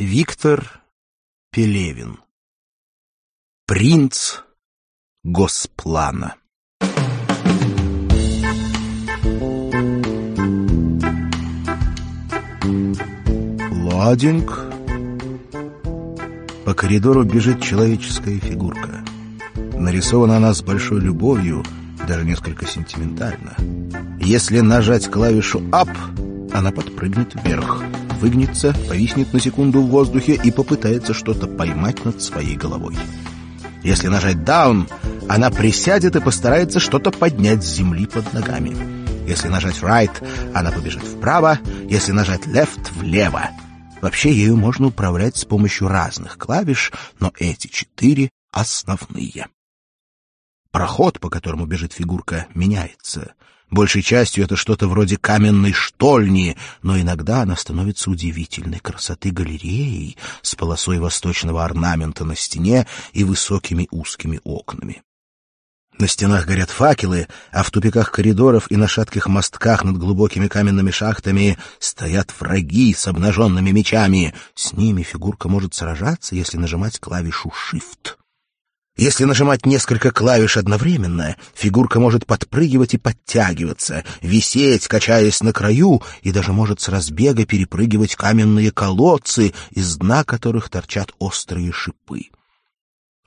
Виктор Пелевин Принц Госплана Ладинг По коридору бежит человеческая фигурка Нарисована она с большой любовью, даже несколько сентиментально Если нажать клавишу «Up», она подпрыгнет вверх — выгнется, повиснет на секунду в воздухе и попытается что-то поймать над своей головой. Если нажать «Down», она присядет и постарается что-то поднять с земли под ногами. Если нажать «Right», она побежит вправо, если нажать «Left» — влево. Вообще ею можно управлять с помощью разных клавиш, но эти четыре — основные. Проход, по которому бежит фигурка, меняется — Большей частью это что-то вроде каменной штольни, но иногда она становится удивительной красоты галереей с полосой восточного орнамента на стене и высокими узкими окнами. На стенах горят факелы, а в тупиках коридоров и на шатких мостках над глубокими каменными шахтами стоят враги с обнаженными мечами. С ними фигурка может сражаться, если нажимать клавишу «Shift». Если нажимать несколько клавиш одновременно, фигурка может подпрыгивать и подтягиваться, висеть, качаясь на краю, и даже может с разбега перепрыгивать каменные колодцы, из дна которых торчат острые шипы.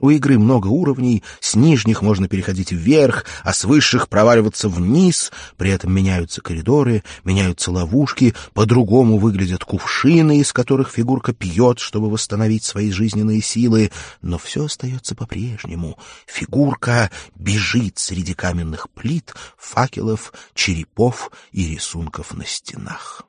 У игры много уровней, с нижних можно переходить вверх, а с высших проваливаться вниз, при этом меняются коридоры, меняются ловушки, по-другому выглядят кувшины, из которых фигурка пьет, чтобы восстановить свои жизненные силы, но все остается по-прежнему. Фигурка бежит среди каменных плит, факелов, черепов и рисунков на стенах.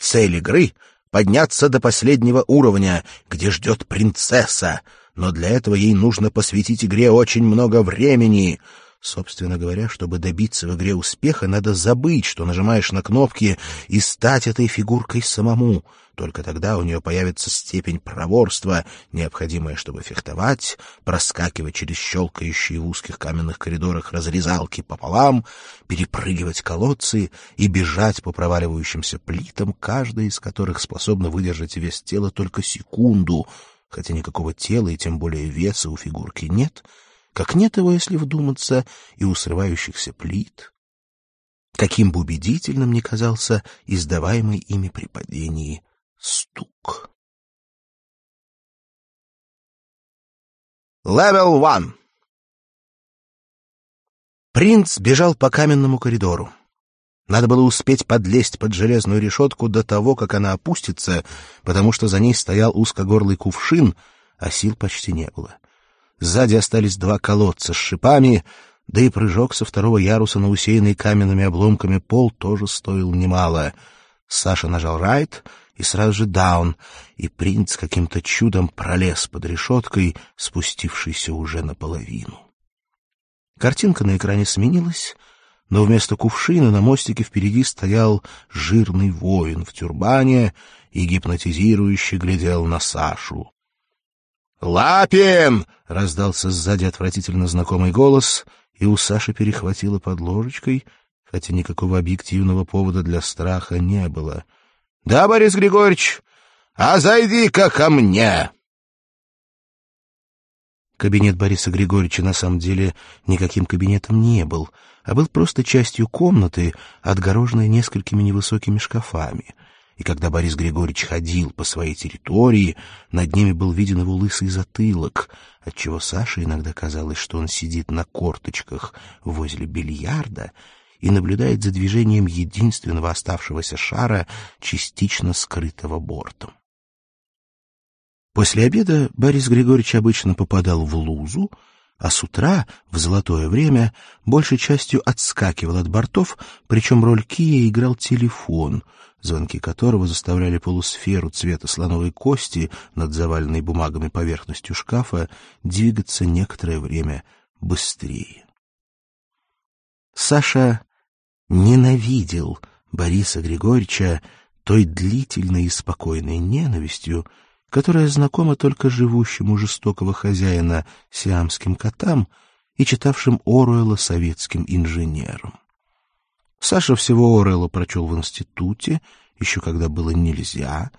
Цель игры — подняться до последнего уровня, где ждет принцесса — но для этого ей нужно посвятить игре очень много времени. Собственно говоря, чтобы добиться в игре успеха, надо забыть, что нажимаешь на кнопки, и стать этой фигуркой самому. Только тогда у нее появится степень проворства, необходимая, чтобы фехтовать, проскакивать через щелкающие в узких каменных коридорах разрезалки пополам, перепрыгивать колодцы и бежать по проваливающимся плитам, каждая из которых способна выдержать вес тела только секунду — хотя никакого тела и тем более веса у фигурки нет, как нет его, если вдуматься, и у срывающихся плит, каким бы убедительным ни казался издаваемый ими при падении стук. Левел 1 Принц бежал по каменному коридору. Надо было успеть подлезть под железную решетку до того, как она опустится, потому что за ней стоял узкогорлый кувшин, а сил почти не было. Сзади остались два колодца с шипами, да и прыжок со второго яруса на усеянный каменными обломками пол тоже стоил немало. Саша нажал «райт», right, и сразу же даун, и принц каким-то чудом пролез под решеткой, спустившийся уже наполовину. Картинка на экране сменилась — но вместо кувшина на мостике впереди стоял жирный воин в тюрбане и гипнотизирующе глядел на Сашу. «Лапин!» — раздался сзади отвратительно знакомый голос, и у Саши перехватило под ложечкой, хотя никакого объективного повода для страха не было. «Да, Борис Григорьевич, а зайди-ка ко мне!» Кабинет Бориса Григорьевича на самом деле никаким кабинетом не был — а был просто частью комнаты, отгороженной несколькими невысокими шкафами. И когда Борис Григорьевич ходил по своей территории, над ними был виден его лысый затылок, отчего Саше иногда казалось, что он сидит на корточках возле бильярда и наблюдает за движением единственного оставшегося шара, частично скрытого бортом. После обеда Борис Григорьевич обычно попадал в лузу, а с утра, в золотое время, большей частью отскакивал от бортов, причем роль Кия играл телефон, звонки которого заставляли полусферу цвета слоновой кости над заваленной бумагами поверхностью шкафа двигаться некоторое время быстрее. Саша ненавидел Бориса Григорьевича той длительной и спокойной ненавистью, которая знакома только живущему жестокого хозяина сиамским котам и читавшим Оруэлла советским инженерам. Саша всего Оруэлла прочел в институте, еще когда было нельзя —